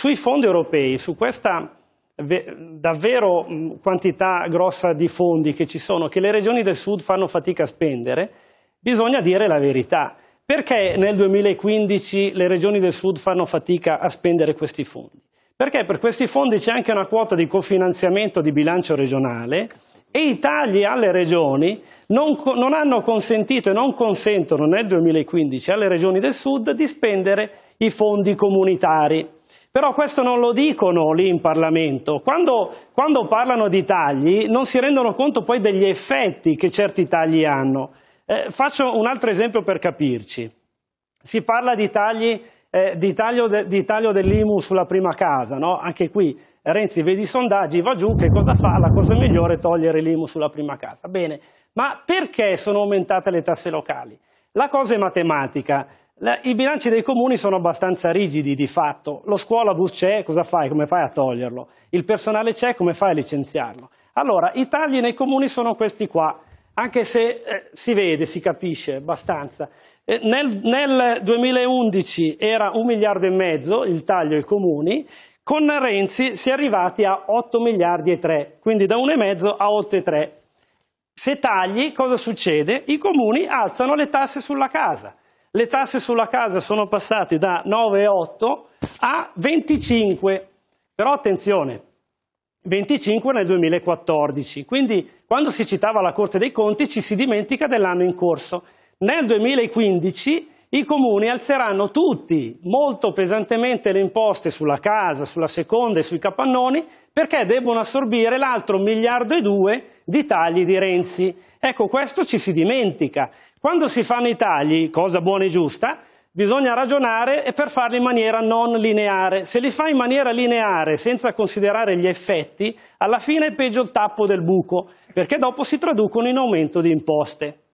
sui fondi europei, su questa davvero quantità grossa di fondi che ci sono, che le regioni del sud fanno fatica a spendere, bisogna dire la verità. Perché nel 2015 le regioni del sud fanno fatica a spendere questi fondi? Perché per questi fondi c'è anche una quota di cofinanziamento di bilancio regionale e i tagli alle regioni non, non hanno consentito e non consentono nel 2015 alle regioni del sud di spendere i fondi comunitari. Però questo non lo dicono lì in Parlamento. Quando, quando parlano di tagli non si rendono conto poi degli effetti che certi tagli hanno. Eh, faccio un altro esempio per capirci. Si parla di, tagli, eh, di taglio, de, di taglio dell'IMU sulla prima casa, no? anche qui Renzi vede i sondaggi, va giù, che cosa fa? La cosa migliore è togliere l'IMU sulla prima casa. Bene, ma perché sono aumentate le tasse locali? La cosa è matematica. I bilanci dei comuni sono abbastanza rigidi di fatto. Lo scuolabus c'è, cosa fai? Come fai a toglierlo? Il personale c'è, come fai a licenziarlo? Allora, i tagli nei comuni sono questi qua, anche se eh, si vede, si capisce abbastanza. Eh, nel, nel 2011 era un miliardo e mezzo il taglio ai comuni, con Renzi si è arrivati a 8 miliardi e 3, quindi da 1,5 a 8,3. Se tagli, cosa succede? I comuni alzano le tasse sulla casa le tasse sulla casa sono passate da 9,8 a 25, però attenzione, 25 nel 2014, quindi quando si citava la Corte dei Conti ci si dimentica dell'anno in corso. Nel 2015 i comuni alzeranno tutti molto pesantemente le imposte sulla casa, sulla seconda e sui capannoni perché debbono assorbire l'altro miliardo e due di tagli di Renzi. Ecco, questo ci si dimentica. Quando si fanno i tagli, cosa buona e giusta, bisogna ragionare e per farli in maniera non lineare. Se li fa in maniera lineare, senza considerare gli effetti, alla fine è peggio il tappo del buco, perché dopo si traducono in aumento di imposte.